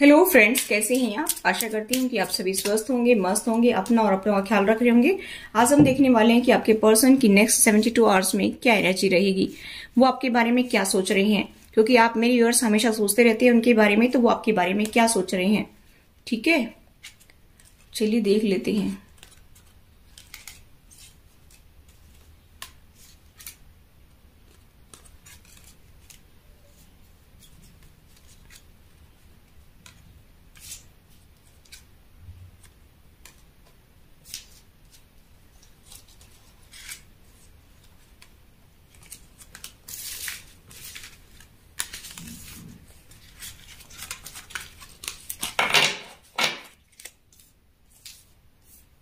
hello friends कैसे हैं आप आशा करती हूँ कि आप सभी स्वस्थ होंगे मस्त होंगे अपना और अपनों का ख्याल रख रहे होंगे आज हम देखने वाले हैं कि आपके पर्सन की नेक्स्ट 72 टू आवर्स में क्या एनर्जी रहेगी वो आपके बारे में क्या सोच रहे हैं क्योंकि आप मेरे व्यूअर्स हमेशा सोचते रहते हैं उनके बारे में तो वो आपके बारे में क्या सोच रहे हैं ठीक है चलिए देख लेते हैं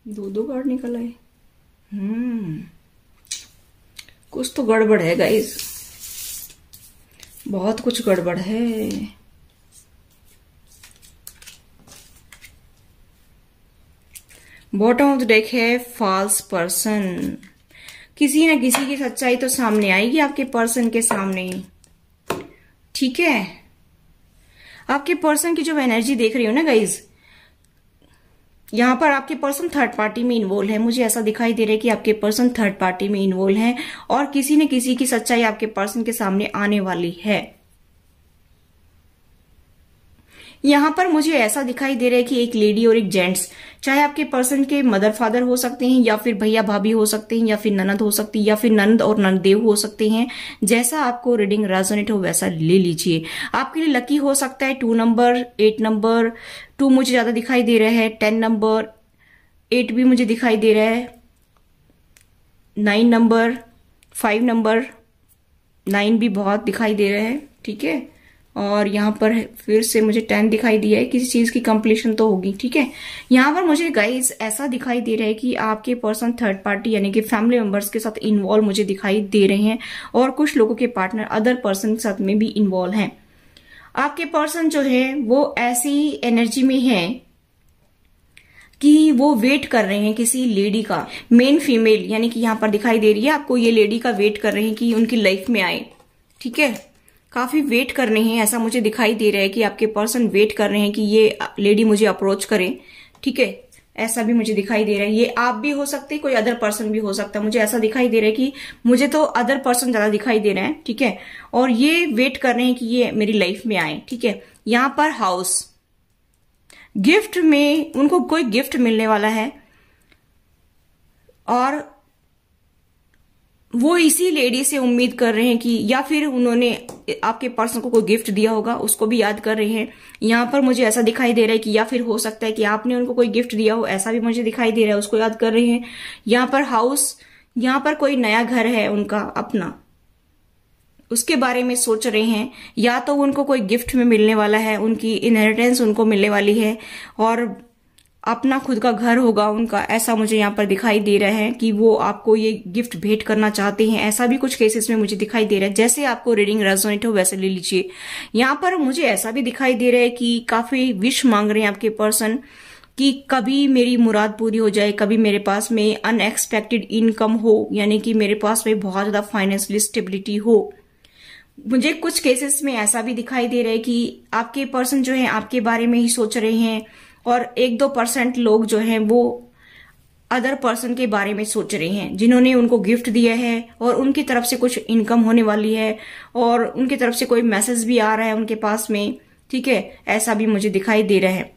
दो दो कार्ड निकल आए हम्म कुछ तो गड़बड़ है गाइज बहुत कुछ गड़बड़ है बॉटम ऑफ द डेक है फॉल्स पर्सन किसी ना किसी की सच्चाई तो सामने आएगी आपके पर्सन के सामने ठीक है आपके पर्सन की जो एनर्जी देख रही हो ना गाइज यहाँ पर आपके पर्सन थर्ड पार्टी में इन्वॉल्व है मुझे ऐसा दिखाई दे रहा है कि आपके पर्सन थर्ड पार्टी में इन्वॉल्व है और किसी न किसी की सच्चाई आपके पर्सन के सामने आने वाली है यहाँ पर मुझे ऐसा दिखाई दे रहा है कि एक लेडी और एक जेंट्स चाहे आपके पर्सन के मदर फादर हो सकते हैं या फिर भैया भाभी हो सकते हैं या फिर ननद हो सकती है या फिर नंद और नंददेव हो सकते हैं जैसा आपको रीडिंग रेजोनेट हो वैसा ले लीजिए आपके लिए लकी हो सकता है two number eight number two मुझे ज्यादा दिखाई दे रहा है टेन नंबर एट भी मुझे दिखाई दे रहा है nine number five number nine भी बहुत दिखाई दे रहे है ठीक है और यहाँ पर फिर से मुझे टेन दिखाई दिया है किसी चीज़ की कंप्लीशन तो होगी ठीक है यहाँ पर मुझे गाइज ऐसा दिखाई दे रहा है कि आपके पर्सन थर्ड पार्टी यानी कि फैमिली मेंबर्स के साथ इन्वॉल्व मुझे दिखाई दे रहे हैं और कुछ लोगों के पार्टनर अदर पर्सन के साथ में भी इन्वॉल्व हैं आपके पर्सन जो है वो ऐसी एनर्जी में है कि वो वेट कर रहे हैं किसी लेडी का मेन फीमेल यानी कि यहाँ पर दिखाई दे रही है आपको ये लेडी का वेट कर रहे हैं कि उनकी लाइफ में आए ठीक है काफी वेट कर रहे हैं ऐसा मुझे दिखाई दे रहा है कि आपके पर्सन वेट कर रहे हैं कि ये लेडी मुझे अप्रोच करे ठीक है ऐसा भी मुझे दिखाई दे रहा है ये आप भी हो सकते कोई अदर पर्सन भी हो सकता है मुझे ऐसा दिखाई दे रहा है कि मुझे तो अदर पर्सन ज्यादा दिखाई दे रहा है ठीक है और ये वेट कर रहे हैं कि ये मेरी लाइफ में आए ठीक है यहां पर हाउस गिफ्ट में उनको कोई गिफ्ट मिलने वाला है और वो इसी लेडी से उम्मीद कर रहे हैं कि या फिर उन्होंने आपके पर्सन को कोई गिफ्ट दिया होगा उसको भी याद कर रहे हैं यहाँ पर मुझे ऐसा दिखाई दे रहा है कि या फिर हो सकता है कि आपने उनको कोई गिफ्ट दिया हो ऐसा भी मुझे दिखाई दे रहा है उसको याद कर रहे हैं यहाँ पर हाउस यहाँ पर कोई नया घर है उनका अपना उसके बारे में सोच रहे हैं या तो उनको कोई गिफ्ट में मिलने वाला है उनकी इनहेरिटेंस उनको मिलने वाली है और अपना खुद का घर होगा उनका ऐसा मुझे यहाँ पर दिखाई दे रहा है कि वो आपको ये गिफ्ट भेंट करना चाहते हैं ऐसा भी कुछ केसेस में मुझे दिखाई दे रहा है जैसे आपको रीडिंग रेजोनेट हो वैसे ले लीजिए यहाँ पर मुझे ऐसा भी दिखाई दे रहा है कि काफी विश मांग रहे हैं आपके पर्सन कि कभी मेरी मुराद पूरी हो जाए कभी मेरे पास में अनएक्सपेक्टेड इनकम हो यानी कि मेरे पास में बहुत ज्यादा फाइनेंशियल स्टेबिलिटी हो मुझे कुछ केसेस में ऐसा भी दिखाई दे रहा है कि आपके पर्सन जो है आपके बारे में ही सोच रहे हैं और एक दो परसेंट लोग जो हैं वो अदर पर्सन के बारे में सोच रहे हैं जिन्होंने उनको गिफ्ट दिया है और उनकी तरफ से कुछ इनकम होने वाली है और उनकी तरफ से कोई मैसेज भी आ रहा है उनके पास में ठीक है ऐसा भी मुझे दिखाई दे रहा है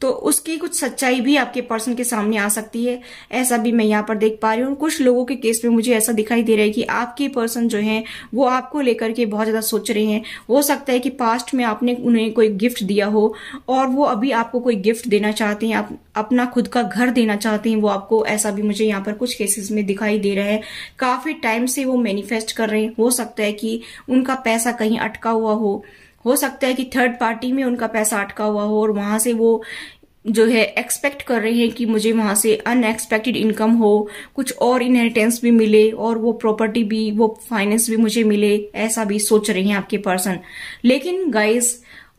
तो उसकी कुछ सच्चाई भी आपके पर्सन के सामने आ सकती है ऐसा भी मैं यहाँ पर देख पा रही हूँ कुछ लोगों के केस में मुझे ऐसा दिखाई दे रहा है कि आपके पर्सन जो हैं वो आपको लेकर के बहुत ज़्यादा सोच रहे हैं हो सकता है कि पास्ट में आपने उन्हें कोई गिफ्ट दिया हो और वो अभी आपको कोई गिफ्ट देना चाहते हैं आप अपना खुद का घर देना चाहते हैं वो आपको ऐसा भी मुझे यहाँ पर कुछ केसेस में दिखाई दे रहा है काफ़ी टाइम से वो मैनिफेस्ट कर रहे हैं हो सकता है कि उनका पैसा कहीं अटका हुआ हो हो सकता है कि थर्ड पार्टी में उनका पैसा अटका हुआ हो और वहां से वो जो है एक्सपेक्ट कर रहे हैं कि मुझे वहां से अनएक्सपेक्टेड इनकम हो कुछ और इनहेरिटेंस भी मिले और वो प्रॉपर्टी भी वो फाइनेंस भी मुझे मिले ऐसा भी सोच रहे हैं आपके पर्सन लेकिन गाइस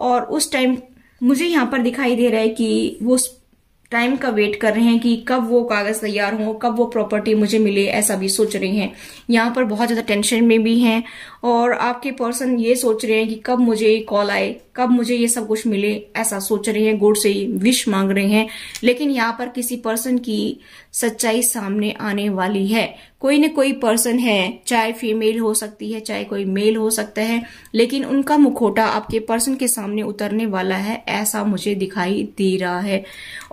और उस टाइम मुझे यहां पर दिखाई दे रहा है कि वो टाइम का वेट कर रहे हैं कि कब वो कागज तैयार हो कब वो प्रॉपर्टी मुझे मिले ऐसा भी सोच रहे हैं यहाँ पर बहुत ज्यादा टेंशन में भी हैं और आपके पर्सन ये सोच रहे हैं कि कब मुझे कॉल आए कब मुझे ये सब कुछ मिले ऐसा सोच रहे हैं गोड से विश मांग रहे हैं लेकिन यहाँ पर किसी पर्सन की सच्चाई सामने आने वाली है कोई न कोई पर्सन है चाहे फीमेल हो सकती है चाहे कोई मेल हो सकता है लेकिन उनका मुखोटा आपके पर्सन के सामने उतरने वाला है ऐसा मुझे दिखाई दे रहा है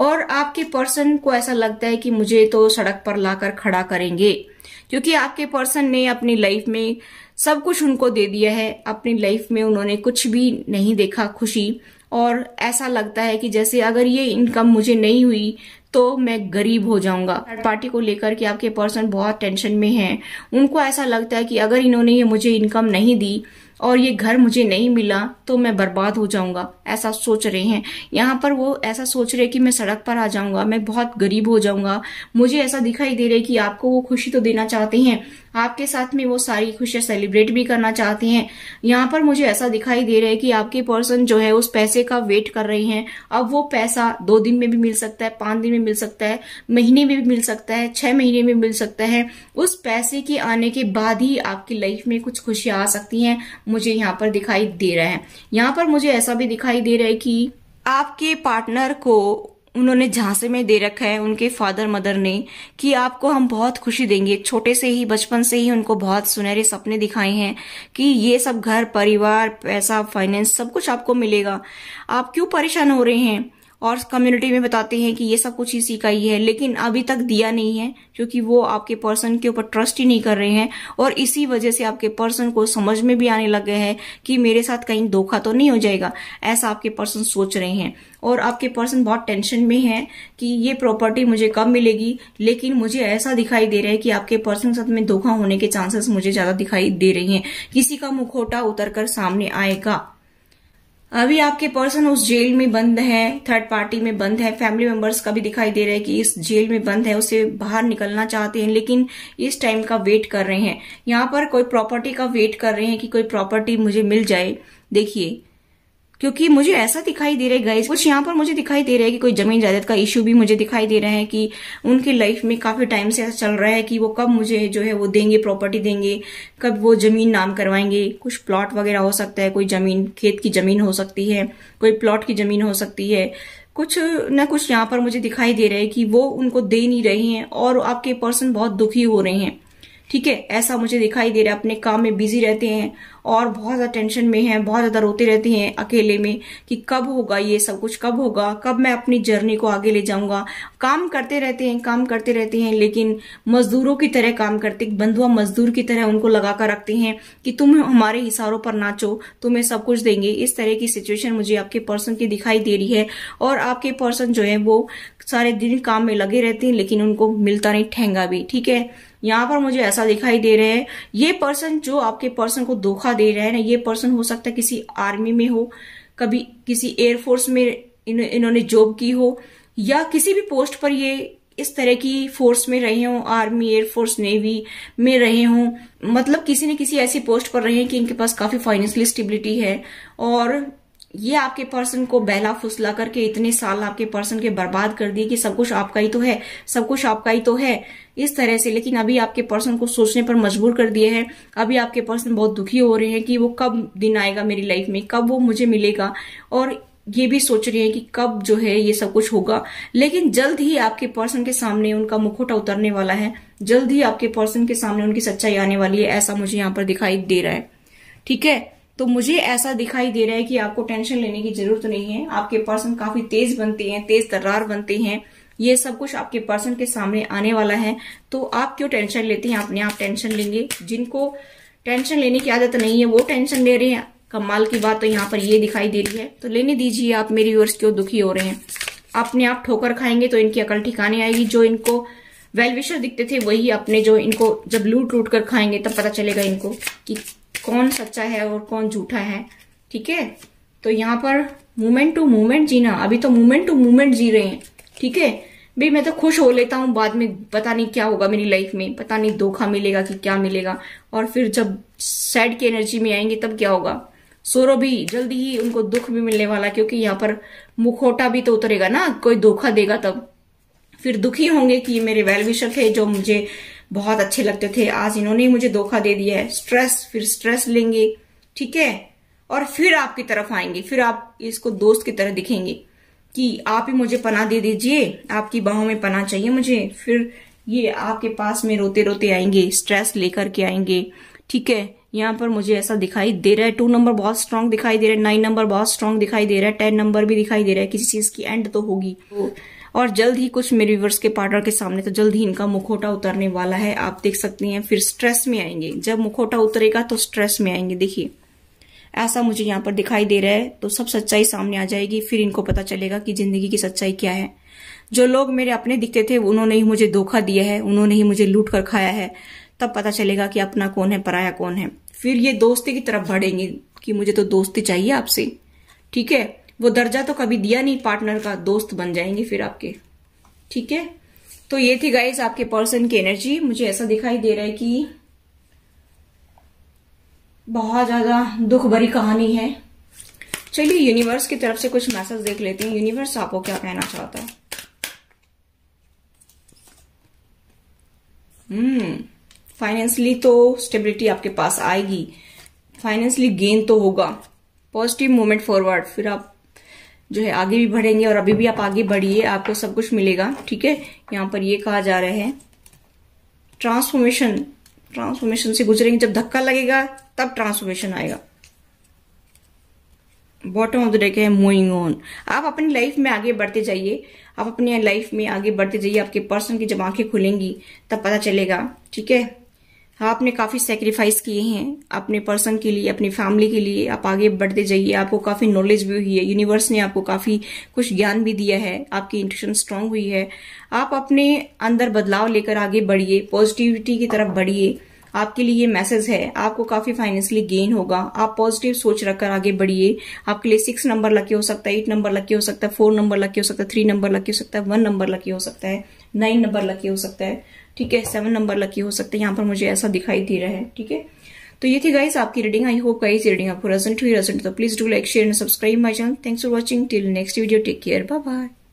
और आपके पर्सन को ऐसा लगता है कि मुझे तो सड़क पर लाकर खड़ा करेंगे क्योंकि आपके पर्सन ने अपनी लाइफ में सब कुछ उनको दे दिया है अपनी लाइफ में उन्होंने कुछ भी नहीं देखा खुशी और ऐसा लगता है कि जैसे अगर ये इनकम मुझे नहीं हुई तो मैं गरीब हो जाऊंगा थर्ड पार्टी को लेकर के आपके पर्सन बहुत टेंशन में हैं उनको ऐसा लगता है कि अगर इन्होंने ये मुझे इनकम नहीं दी और ये घर मुझे नहीं मिला तो मैं बर्बाद हो जाऊंगा ऐसा सोच रहे हैं यहाँ पर वो ऐसा सोच रहे कि मैं सड़क पर आ जाऊंगा मैं बहुत गरीब हो जाऊंगा मुझे ऐसा दिखाई दे रहा है कि आपको वो खुशी तो देना चाहते हैं आपके साथ में वो सारी खुशियां सेलिब्रेट भी करना चाहती हैं यहाँ पर मुझे ऐसा दिखाई दे रहा है कि आपके पर्सन जो है उस पैसे का वेट कर रही हैं अब वो पैसा दो दिन में भी मिल सकता है पांच दिन में मिल सकता है महीने में भी मिल सकता है छह महीने में मिल सकता है उस पैसे के आने के बाद ही आपकी लाइफ में कुछ खुशियां आ सकती है मुझे यहाँ पर दिखाई दे रहा है यहाँ पर मुझे ऐसा भी दिखाई दे रहा है कि आपके पार्टनर को उन्होंने झांसे में दे रखा है उनके फादर मदर ने कि आपको हम बहुत खुशी देंगे छोटे से ही बचपन से ही उनको बहुत सुनहरे सपने दिखाए हैं कि ये सब घर परिवार पैसा फाइनेंस सब कुछ आपको मिलेगा आप क्यों परेशान हो रहे हैं और कम्युनिटी में बताते हैं कि ये सब कुछ इसी का ही है लेकिन अभी तक दिया नहीं है क्योंकि वो आपके पर्सन के ऊपर ट्रस्ट ही नहीं कर रहे हैं और इसी वजह से आपके पर्सन को समझ में भी आने लग गए हैं कि मेरे साथ कहीं धोखा तो नहीं हो जाएगा ऐसा आपके पर्सन सोच रहे हैं और आपके पर्सन बहुत टेंशन में है कि ये प्रॉपर्टी मुझे कब मिलेगी लेकिन मुझे ऐसा दिखाई दे रहा है कि आपके पर्सन के साथ में धोखा होने के चांसेस मुझे ज्यादा दिखाई दे रहे हैं किसी का मुखोटा उतर कर सामने आएगा अभी आपके पर्सन उस जेल में बंद है थर्ड पार्टी में बंद है फैमिली मेंबर्स का भी दिखाई दे रहा है कि इस जेल में बंद है उसे बाहर निकलना चाहते हैं लेकिन इस टाइम का वेट कर रहे हैं यहाँ पर कोई प्रॉपर्टी का वेट कर रहे हैं कि कोई प्रॉपर्टी मुझे मिल जाए देखिए क्योंकि मुझे ऐसा दिखाई दे रहा है गाइस कुछ यहाँ पर मुझे दिखाई दे रहा है कि कोई जमीन जायदाद का इश्यू भी मुझे दिखाई दे रहा है कि उनके लाइफ में काफी टाइम से ऐसा चल रहा है कि वो कब मुझे जो है वो देंगे प्रॉपर्टी देंगे कब वो जमीन नाम करवाएंगे कुछ प्लॉट वगैरह हो सकता है कोई जमीन खेत की जमीन हो सकती है कोई प्लॉट की जमीन हो सकती है कुछ ना कुछ यहाँ पर मुझे दिखाई दे रहा है कि वो उनको दे नहीं रहे हैं और आपके पर्सन बहुत दुखी हो रहे हैं ठीक है ऐसा मुझे दिखाई दे रहा है अपने काम में बिजी रहते हैं और बहुत ज़्यादा टेंशन में हैं बहुत ज़्यादा रोते रहते हैं अकेले में कि कब होगा ये सब कुछ कब होगा कब मैं अपनी जर्नी को आगे ले जाऊंगा काम करते रहते हैं काम करते रहते हैं लेकिन मजदूरों की तरह काम करते बंधुआ मजदूर की तरह उनको लगा कर रखते हैं कि तुम हमारे हिसारों पर नाचो तुम्हें सब कुछ देंगे इस तरह की सिचुएशन मुझे आपके पर्सन की दिखाई दे रही है और आपके पर्सन जो है वो सारे दिन काम में लगे रहते हैं लेकिन उनको मिलता नहीं ठेंगा भी ठीक है यहाँ पर मुझे ऐसा दिखाई दे रहा है ये पर्सन जो आपके पर्सन को धोखा दे रहा है ना ये पर्सन हो सकता है किसी आर्मी में हो कभी किसी एयरफोर्स में इन, इन्होंने जॉब की हो या किसी भी पोस्ट पर ये इस तरह की फोर्स में रहे हों आर्मी एयरफोर्स नेवी में रहे हों मतलब किसी न किसी ऐसी पोस्ट पर रहे हैं कि इनके पास काफी फाइनेंशियल स्टेबिलिटी है और ये आपके पर्सन को बहला फुसला करके इतने साल आपके पर्सन के बर्बाद कर दिए कि सब कुछ आपका ही तो है सब कुछ आपका ही तो है इस तरह से लेकिन अभी आपके पर्सन को सोचने पर मजबूर कर दिए हैं अभी आपके पर्सन बहुत दुखी हो रहे हैं कि वो कब दिन आएगा मेरी लाइफ में कब वो मुझे मिलेगा और ये भी सोच रहे है कि कब जो है ये सब कुछ होगा लेकिन जल्द ही आपके पर्सन के सामने उनका मुखोटा उतरने वाला है जल्द ही आपके पर्सन के सामने उनकी सच्चाई आने वाली है ऐसा मुझे यहाँ पर दिखाई दे रहा है ठीक है तो मुझे ऐसा दिखाई दे रहा है कि आपको टेंशन लेने की जरूरत नहीं है आपके पर्सन काफी तेज बनते हैं तेज तर्रार बनते हैं ये सब कुछ आपके पर्सन के सामने आने वाला है तो आप क्यों टेंशन लेते हैं अपने आप टेंशन लेंगे जिनको टेंशन लेने की आदत नहीं है वो टेंशन ले रहे हैं कमाल की बात तो यहाँ पर ये दिखाई दे रही है तो लेने दीजिए आप मेरी व्यूअर्स क्यों दुखी हो रहे हैं अपने आप ठोकर खाएंगे तो इनकी अकल ठिकाने आएगी जो इनको वेलविशर दिखते थे वही अपने जो इनको जब लूट लूट कर खाएंगे तब पता चलेगा इनको कि कौन सच्चा है और कौन झूठा है ठीक है तो यहाँ पर मूवमेंट टू मूवमेंट जीना अभी तो मूवमेंट टू मूवमेंट जी रहे हैं ठीक है भाई मैं तो खुश हो लेता हूँ बाद में पता नहीं क्या होगा मेरी लाइफ में पता नहीं धोखा मिलेगा कि क्या मिलेगा और फिर जब सैड की एनर्जी में आएंगे तब क्या होगा सोरो भी जल्दी ही उनको दुख भी मिलने वाला क्योंकि यहाँ पर मुखोटा भी तो उतरेगा ना कोई धोखा देगा तब फिर दुखी होंगे कि मेरे वेल विशक है जो मुझे बहुत अच्छे लगते थे आज इन्होंने मुझे धोखा दे दिया है स्ट्रेस फिर स्ट्रेस लेंगे ठीक है और फिर आपकी तरफ आएंगे फिर आप इसको दोस्त की तरह दिखेंगे कि आप ही मुझे पना दे दीजिए आपकी बाहों में पना चाहिए मुझे फिर ये आपके पास में रोते रोते आएंगे स्ट्रेस लेकर के आएंगे ठीक है यहाँ पर मुझे ऐसा दिखाई दे रहा है टू नंबर बहुत स्ट्रांग दिखाई दे रहा है नाइन नंबर बहुत स्ट्रांग दिखाई दे रहा है टेन नंबर भी दिखाई दे रहा है किसी चीज की एंड तो होगी तो और जल्द ही कुछ मेरे रिवर्स के पार्टनर के सामने तो जल्द ही इनका मुखोटा उतरने वाला है आप देख सकती हैं फिर स्ट्रेस में आएंगे जब मुखोटा उतरेगा तो स्ट्रेस में आएंगे देखिए ऐसा मुझे यहाँ पर दिखाई दे रहा है तो सब सच्चाई सामने आ जाएगी फिर इनको पता चलेगा कि जिंदगी की सच्चाई क्या है जो लोग मेरे अपने दिखते थे उन्होंने ही मुझे धोखा दिया है उन्होंने ही मुझे लूट कर खाया है तब पता चलेगा कि अपना कौन है पराया कौन है फिर ये दोस्ती की तरफ बढ़ेंगे कि मुझे तो दोस्ती चाहिए आपसे ठीक है वो दर्जा तो कभी दिया नहीं पार्टनर का दोस्त बन जाएंगे फिर आपके ठीक है तो ये थी गाइज आपके पर्सन की एनर्जी मुझे ऐसा दिखाई दे रहा है कि बहुत ज्यादा दुख भरी कहानी है चलिए यूनिवर्स की तरफ से कुछ मैसेज देख लेते हैं यूनिवर्स आपको क्या कहना चाहता है हम्म फाइनेंशली तो स्टेबिलिटी आपके पास आएगी फाइनेंशली गेन तो होगा पॉजिटिव मूवमेंट फॉरवर्ड फिर आप जो है आगे भी बढ़ेंगे और अभी भी आप आगे बढ़िए आपको सब कुछ मिलेगा ठीक है यहाँ पर ये कहा जा रहा है ट्रांसफॉर्मेशन ट्रांसफॉर्मेशन से गुजरेंगे जब धक्का लगेगा तब ट्रांसफॉर्मेशन आएगा बॉटम ऑफ द डेक है मूविंग ऑन आप अपनी लाइफ में आगे बढ़ते जाइए आप अपनी लाइफ में आगे बढ़ते जाइए आपके पर्सन की जब आंखें खुलेंगी तब पता चलेगा ठीक है आपने काफी सेक्रीफाइस किए हैं अपने पर्सन के लिए अपनी फैमिली के लिए आप आगे बढ़ते जाइए आपको काफी नॉलेज भी हुई है यूनिवर्स ने आपको काफी कुछ ज्ञान भी दिया है आपकी इंट्यूशन स्ट्रांग हुई है आप अपने अंदर बदलाव लेकर आगे बढ़िए पॉजिटिविटी की तरफ बढ़िए आपके लिए ये मैसेज है आपको काफी फाइनेंशियली गेन होगा आप पॉजिटिव सोच रखकर आगे बढ़िए आपके लिए सिक्स नंबर लकी हो सकता है एट नंबर लकी हो सकता है फोर नंबर लकी हो सकता है थ्री नंबर लकी हो सकता है वन नंबर लकी हो सकता है नाइन नंबर लकी हो सकता है ठीक है सेवन नंबर लकी हो सकते हैं यहाँ पर मुझे ऐसा दिखाई दे रहा है ठीक है तो ये थी गाइस आपकी reading I hope guys reading आपको रेजेंट हुई रेजेंट तो please do like share and subscribe my channel thanks for watching till next video take care bye bye